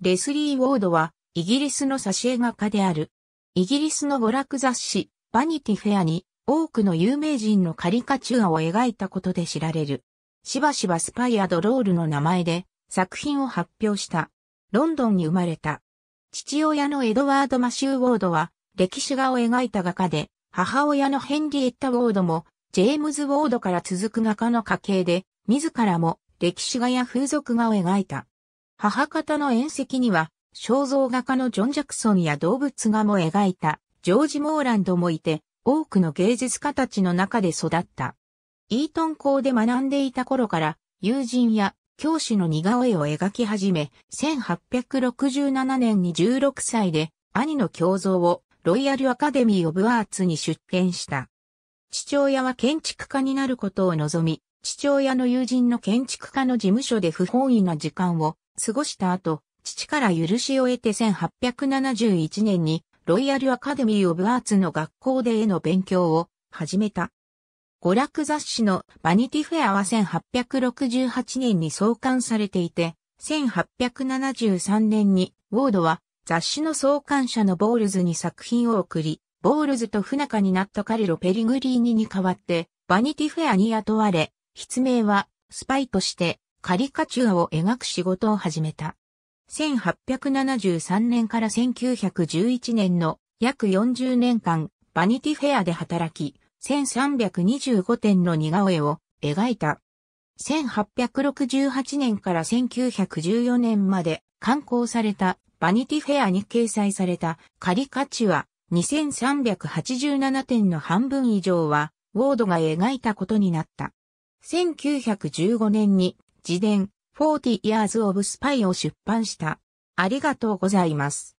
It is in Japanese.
レスリー・ウォードは、イギリスの挿絵画家である。イギリスの娯楽雑誌、バニティフェアに、多くの有名人のカリカチュアを描いたことで知られる。しばしばスパイアドロールの名前で作品を発表した。ロンドンに生まれた。父親のエドワード・マシュー・ウォードは歴史画を描いた画家で、母親のヘンリエッタ・ウォードもジェームズ・ウォードから続く画家の家系で、自らも歴史画や風俗画を描いた。母方の縁石には、肖像画家のジョン・ジャクソンや動物画も描いた、ジョージ・モーランドもいて、多くの芸術家たちの中で育った。イートン校で学んでいた頃から、友人や教師の似顔絵を描き始め、1867年に16歳で、兄の胸像をロイヤルアカデミー・オブ・アーツに出展した。父親は建築家になることを望み、父親の友人の建築家の事務所で不本意な時間を過ごした後、父から許しを得て1871年にロイヤルアカデミー・オブ・アーツの学校で絵の勉強を始めた。娯楽雑誌のバニティフェアは1868年に創刊されていて、1873年にウォードは雑誌の創刊者のボールズに作品を送り、ボールズと不仲になったカリロ・ペリグリーニに代わって、バニティフェアに雇われ、筆名はスパイとしてカリカチュアを描く仕事を始めた。1873年から1911年の約40年間、バニティフェアで働き、1325点の似顔絵を描いた。1868年から1914年まで刊行されたバニティフェアに掲載されたカリカチュア2387点の半分以上はウォードが描いたことになった。1915年に自伝、40 Years of Spy を出版した。ありがとうございます。